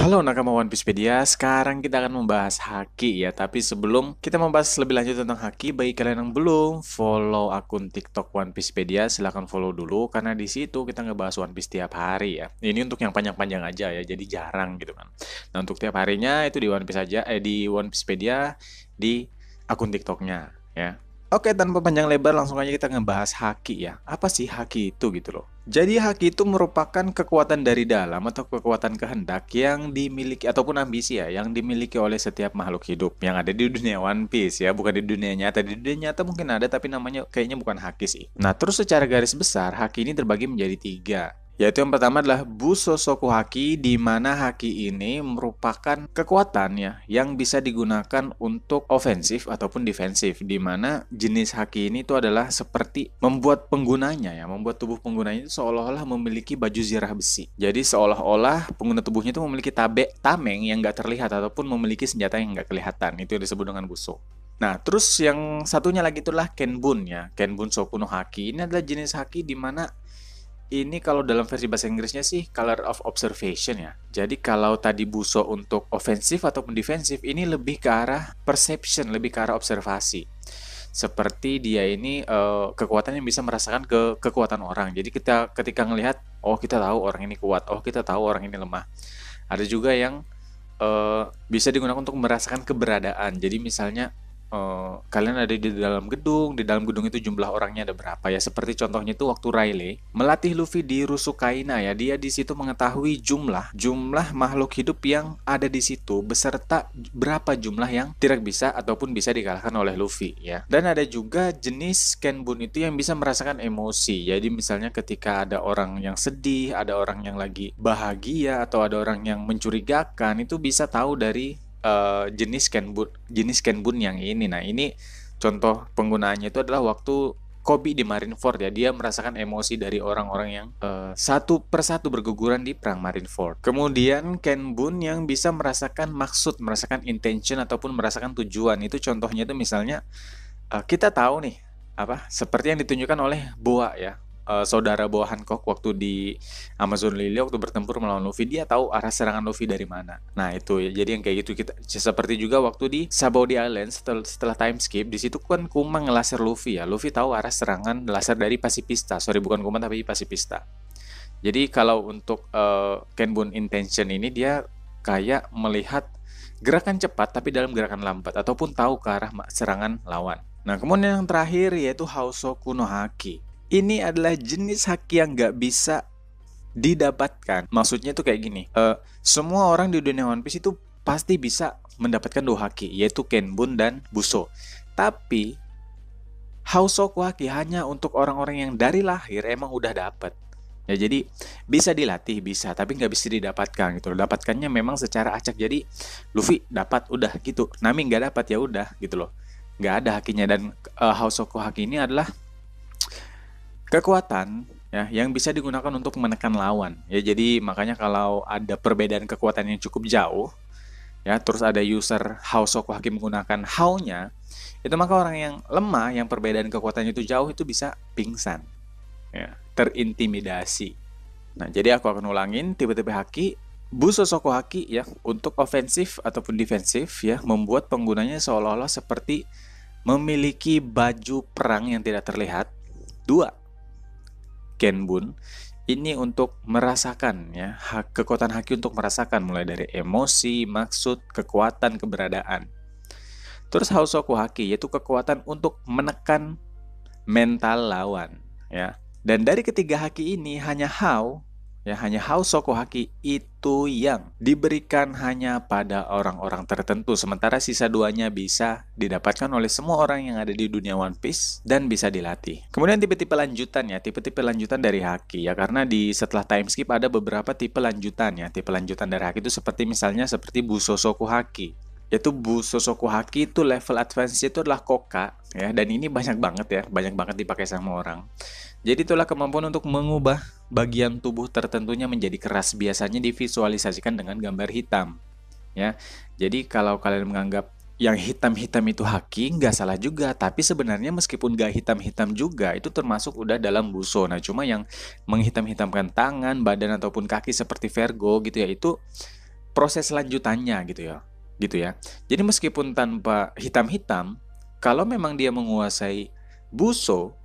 Halo nakama One Piecepedia, sekarang kita akan membahas Haki ya Tapi sebelum kita membahas lebih lanjut tentang Haki Bagi kalian yang belum follow akun TikTok One Piecepedia silahkan follow dulu Karena di situ kita ngebahas One Piece tiap hari ya Ini untuk yang panjang-panjang aja ya, jadi jarang gitu kan Nah untuk tiap harinya itu di One Piece aja, eh di One Piecepedia di akun TikToknya ya Oke, tanpa panjang lebar langsung aja kita ngebahas haki ya. Apa sih haki itu gitu loh? Jadi haki itu merupakan kekuatan dari dalam atau kekuatan kehendak yang dimiliki ataupun ambisi ya yang dimiliki oleh setiap makhluk hidup yang ada di dunia One Piece ya, bukan di dunia nyata. Di dunia nyata mungkin ada tapi namanya kayaknya bukan haki sih. Nah, terus secara garis besar haki ini terbagi menjadi tiga yaitu yang pertama adalah Busosoku Haki di mana haki ini merupakan kekuatan ya yang bisa digunakan untuk ofensif ataupun defensif di mana jenis haki ini itu adalah seperti membuat penggunanya ya, membuat tubuh penggunanya itu seolah-olah memiliki baju zirah besi. Jadi seolah-olah pengguna tubuhnya itu memiliki tabe tameng yang nggak terlihat ataupun memiliki senjata yang nggak kelihatan. Itu yang disebut dengan buso. Nah, terus yang satunya lagi itulah Kenbun ya. Kenbun Sokuno Haki ini adalah jenis haki di mana ini kalau dalam versi bahasa Inggrisnya sih color of observation ya. Jadi kalau tadi buso untuk ofensif ataupun defensif ini lebih ke arah perception, lebih ke arah observasi. Seperti dia ini uh, yang bisa merasakan ke kekuatan orang. Jadi kita ketika melihat, oh kita tahu orang ini kuat, oh kita tahu orang ini lemah. Ada juga yang uh, bisa digunakan untuk merasakan keberadaan. Jadi misalnya uh, kalian ada di dalam gedung, di dalam gedung itu jumlah orangnya ada berapa ya. Seperti contohnya itu waktu Riley melatih Luffy di Rusukaina ya, dia di situ mengetahui jumlah jumlah makhluk hidup yang ada di situ beserta berapa jumlah yang tidak bisa ataupun bisa dikalahkan oleh Luffy ya. Dan ada juga jenis Kenbun itu yang bisa merasakan emosi. Jadi misalnya ketika ada orang yang sedih, ada orang yang lagi bahagia atau ada orang yang mencurigakan itu bisa tahu dari Eh, jenis Kenbun jenis Kenbun yang ini. Nah, ini contoh penggunaannya itu adalah waktu Kobi di Marineford ya, dia merasakan emosi dari orang-orang yang uh, satu persatu berguguran di perang Marineford. Kemudian Ken yang bisa merasakan maksud, merasakan intention ataupun merasakan tujuan. Itu contohnya itu misalnya uh, kita tahu nih apa seperti yang ditunjukkan oleh Boa ya uh, saudara bawah Hancock waktu di Amazon Lily waktu bertempur melawan Luffy dia tahu arah serangan Luffy dari mana. Nah itu ya. Jadi yang kayak gitu kita seperti juga waktu di Sabaody Island setel, setelah time skip di situ kan Kuma ngelaser Luffy ya. Luffy tahu arah serangan laser dari Pasipista. Sorry bukan Kuma tapi Pasipista. Jadi kalau untuk uh, Kenbun Intention ini dia kayak melihat gerakan cepat tapi dalam gerakan lambat ataupun tahu ke arah serangan lawan. Nah, kemudian yang terakhir yaitu Hausoku no Haki ini adalah jenis hak yang nggak bisa didapatkan. Maksudnya tuh kayak gini, uh, semua orang di dunia One Piece itu pasti bisa mendapatkan dua haki, yaitu Kenbun dan Buso. Tapi Hausoku haki hanya untuk orang-orang yang dari lahir emang udah dapat. Ya jadi bisa dilatih bisa, tapi nggak bisa didapatkan gitu. Dapatkannya memang secara acak. Jadi Luffy dapat udah gitu, Nami nggak dapat ya udah gitu loh. Nggak ada hakinya dan uh, eh, Hausoku haki ini adalah kekuatan ya yang bisa digunakan untuk menekan lawan. Ya jadi makanya kalau ada perbedaan kekuatan yang cukup jauh ya terus ada user House Soku Hakim menggunakan how-nya itu maka orang yang lemah yang perbedaan kekuatannya itu jauh itu bisa pingsan. Ya, terintimidasi. Nah, jadi aku akan ulangin tiba-tiba Haki Buso Soko Haki ya untuk ofensif ataupun defensif ya membuat penggunanya seolah-olah seperti memiliki baju perang yang tidak terlihat. Dua, Kenbun ini untuk merasakan ya hak, kekuatan haki untuk merasakan mulai dari emosi, maksud, kekuatan, keberadaan. Terus hausoku haki yaitu kekuatan untuk menekan mental lawan ya. Dan dari ketiga haki ini hanya hau Ya, hanya soko Haki itu yang diberikan hanya pada orang-orang tertentu, sementara sisa duanya bisa didapatkan oleh semua orang yang ada di dunia One Piece dan bisa dilatih. Kemudian tipe-tipe lanjutan ya, tipe-tipe lanjutan dari Haki ya, karena di setelah time skip ada beberapa tipe lanjutan ya, tipe lanjutan dari Haki itu seperti misalnya seperti Busosoku Haki yaitu Bu Sosoku Haki itu level advance itu adalah koka ya dan ini banyak banget ya banyak banget dipakai sama orang jadi itulah kemampuan untuk mengubah bagian tubuh tertentunya menjadi keras biasanya divisualisasikan dengan gambar hitam. Ya. Jadi kalau kalian menganggap yang hitam-hitam itu haki nggak salah juga tapi sebenarnya meskipun nggak hitam-hitam juga itu termasuk udah dalam buso nah cuma yang menghitam-hitamkan tangan badan ataupun kaki seperti Vergo gitu ya itu proses lanjutannya gitu ya gitu ya jadi meskipun tanpa hitam-hitam kalau memang dia menguasai buso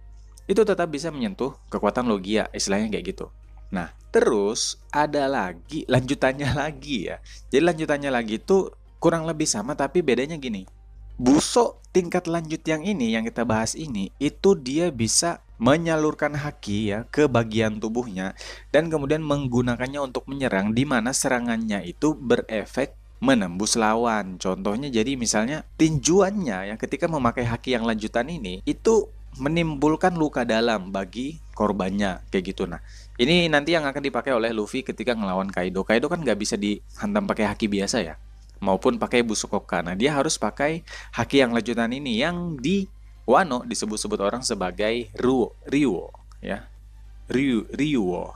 itu tetap bisa menyentuh kekuatan logia, istilahnya kayak gitu. Nah, terus ada lagi lanjutannya lagi ya. Jadi lanjutannya lagi itu kurang lebih sama tapi bedanya gini. Busok tingkat lanjut yang ini yang kita bahas ini itu dia bisa menyalurkan haki ya ke bagian tubuhnya dan kemudian menggunakannya untuk menyerang di mana serangannya itu berefek menembus lawan. Contohnya jadi misalnya tinjuannya yang ketika memakai haki yang lanjutan ini itu menimbulkan luka dalam bagi korbannya kayak gitu nah ini nanti yang akan dipakai oleh Luffy ketika ngelawan Kaido Kaido kan nggak bisa dihantam pakai haki biasa ya maupun pakai Busukoka nah dia harus pakai haki yang lanjutan ini yang di Wano disebut-sebut orang sebagai Ruo Ryuo ya Ryu Ryuo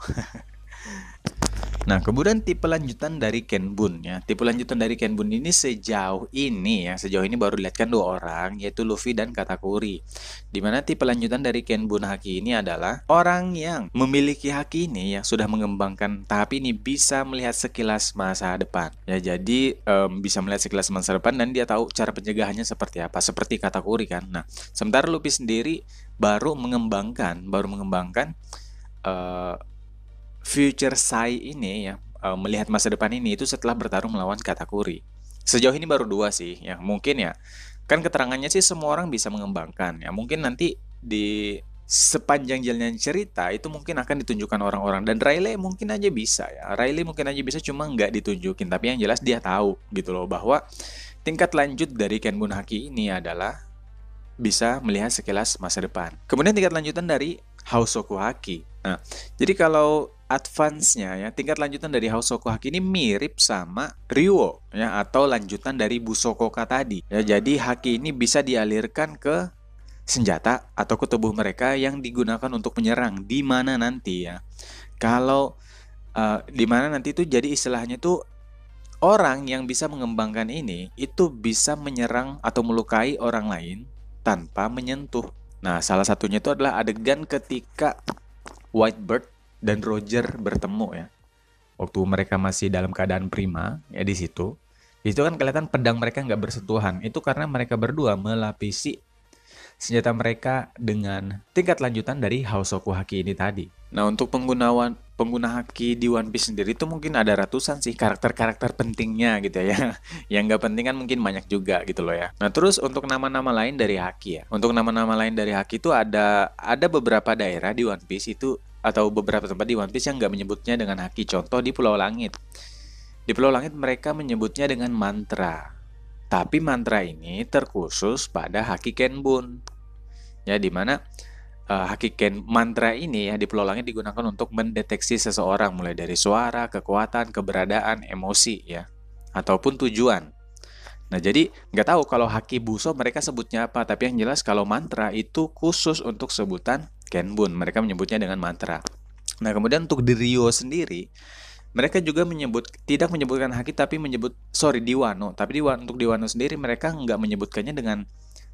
Nah, kemudian tipe lanjutan dari Kenbun ya. Tipe lanjutan dari Kenbun ini sejauh ini ya, sejauh ini baru dilihatkan dua orang yaitu Luffy dan Katakuri. Dimana tipe lanjutan dari Kenbun Haki ini adalah orang yang memiliki Haki ini yang sudah mengembangkan tapi ini bisa melihat sekilas masa depan. Ya, jadi um, bisa melihat sekilas masa depan dan dia tahu cara pencegahannya seperti apa, seperti Katakuri kan. Nah, sementara Luffy sendiri baru mengembangkan, baru mengembangkan uh, future Sai ini ya eh, melihat masa depan ini itu setelah bertarung melawan Katakuri. Sejauh ini baru dua sih, ya mungkin ya. Kan keterangannya sih semua orang bisa mengembangkan. Ya mungkin nanti di sepanjang jalannya cerita itu mungkin akan ditunjukkan orang-orang dan Riley mungkin aja bisa ya Riley mungkin aja bisa cuma nggak ditunjukin tapi yang jelas dia tahu gitu loh bahwa tingkat lanjut dari Ken bunhaki ini adalah bisa melihat sekilas masa depan kemudian tingkat lanjutan dari Hausoku Haki nah jadi kalau advance-nya ya, tingkat lanjutan dari Haki ini mirip sama Ryuo ya atau lanjutan dari Busokoka tadi. Ya, hmm. jadi haki ini bisa dialirkan ke senjata atau ke tubuh mereka yang digunakan untuk menyerang di mana nanti ya. Kalau uh, di mana nanti itu jadi istilahnya tuh orang yang bisa mengembangkan ini itu bisa menyerang atau melukai orang lain tanpa menyentuh. Nah, salah satunya itu adalah adegan ketika Whitebird dan Roger bertemu ya. Waktu mereka masih dalam keadaan prima ya di situ. Di situ kan kelihatan pedang mereka nggak bersentuhan. Itu karena mereka berdua melapisi senjata mereka dengan tingkat lanjutan dari Hausoku Haki ini tadi. Nah untuk penggunaan pengguna haki di One Piece sendiri itu mungkin ada ratusan sih karakter-karakter pentingnya gitu ya. Yang nggak penting kan mungkin banyak juga gitu loh ya. Nah terus untuk nama-nama lain dari haki ya. Untuk nama-nama lain dari haki itu ada ada beberapa daerah di One Piece itu atau beberapa tempat di One Piece yang nggak menyebutnya dengan haki. Contoh di Pulau Langit. Di Pulau Langit mereka menyebutnya dengan mantra. Tapi mantra ini terkhusus pada haki Kenbun. Ya, di mana uh, haki Ken mantra ini ya di Pulau Langit digunakan untuk mendeteksi seseorang mulai dari suara, kekuatan, keberadaan, emosi ya, ataupun tujuan. Nah, jadi nggak tahu kalau haki buso mereka sebutnya apa, tapi yang jelas kalau mantra itu khusus untuk sebutan Kenbun. Mereka menyebutnya dengan mantra. Nah, kemudian untuk di Rio sendiri, mereka juga menyebut tidak menyebutkan haki tapi menyebut sorry Diwano. Tapi di, untuk Diwano sendiri mereka nggak menyebutkannya dengan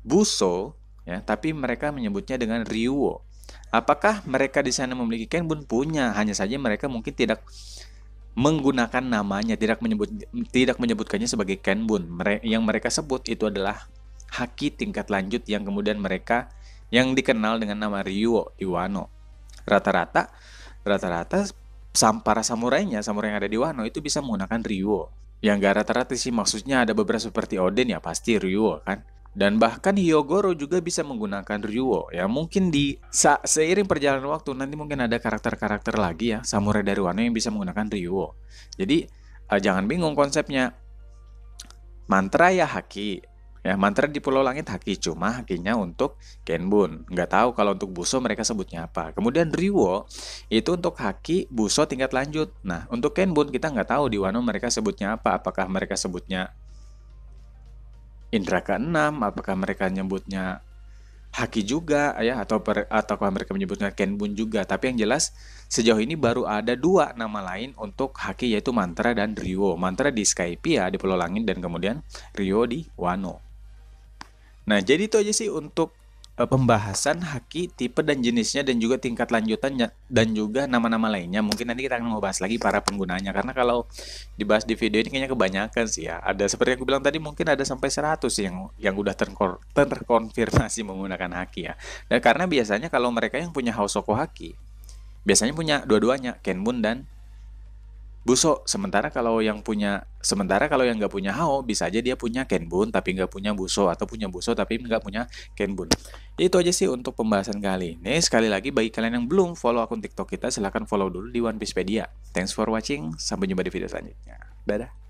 Buso, ya, tapi mereka menyebutnya dengan Ryuo. Apakah mereka di sana memiliki Kenbun punya? Hanya saja mereka mungkin tidak menggunakan namanya, tidak menyebut tidak menyebutkannya sebagai Kenbun. Mere, yang mereka sebut itu adalah haki tingkat lanjut yang kemudian mereka yang dikenal dengan nama Ryuo Iwano. Rata-rata rata-rata para samurainya, samurai yang ada di Wano itu bisa menggunakan Ryuo. Yang gak rata-rata sih maksudnya ada beberapa seperti Oden ya pasti Ryuo kan. Dan bahkan Hyogoro juga bisa menggunakan Ryuo ya mungkin di seiring perjalanan waktu nanti mungkin ada karakter-karakter lagi ya samurai dari Wano yang bisa menggunakan Ryuo. Jadi eh, jangan bingung konsepnya. Mantra ya haki, Ya, mantra di Pulau Langit Haki cuma hakinya untuk Kenbun. Nggak tahu kalau untuk Buso mereka sebutnya apa. Kemudian Riwo itu untuk Haki Buso tingkat lanjut. Nah, untuk Kenbun kita nggak tahu di Wano mereka sebutnya apa. Apakah mereka sebutnya Indra K6? Apakah mereka nyebutnya Haki juga ya atau per, ataukah mereka menyebutnya Kenbun juga. Tapi yang jelas sejauh ini baru ada dua nama lain untuk Haki yaitu Mantra dan Rio. Mantra di Skypia ya, di Pulau Langit dan kemudian Rio di Wano. Nah, jadi itu aja sih untuk e, pembahasan haki, tipe dan jenisnya dan juga tingkat lanjutannya dan juga nama-nama lainnya. Mungkin nanti kita akan ngebahas lagi para penggunanya karena kalau dibahas di video ini kayaknya kebanyakan sih ya. Ada seperti yang aku bilang tadi mungkin ada sampai 100 yang yang udah terkor, terkonfirmasi menggunakan haki ya. Dan nah, karena biasanya kalau mereka yang punya soko haki biasanya punya dua-duanya, Kenbun dan Buso. Sementara kalau yang punya sementara kalau yang nggak punya Hao bisa aja dia punya Kenbun tapi nggak punya Buso atau punya Buso tapi nggak punya Kenbun. Itu aja sih untuk pembahasan kali ini. Sekali lagi bagi kalian yang belum follow akun TikTok kita silahkan follow dulu di One Piecepedia. Thanks for watching. Sampai jumpa di video selanjutnya. Dadah.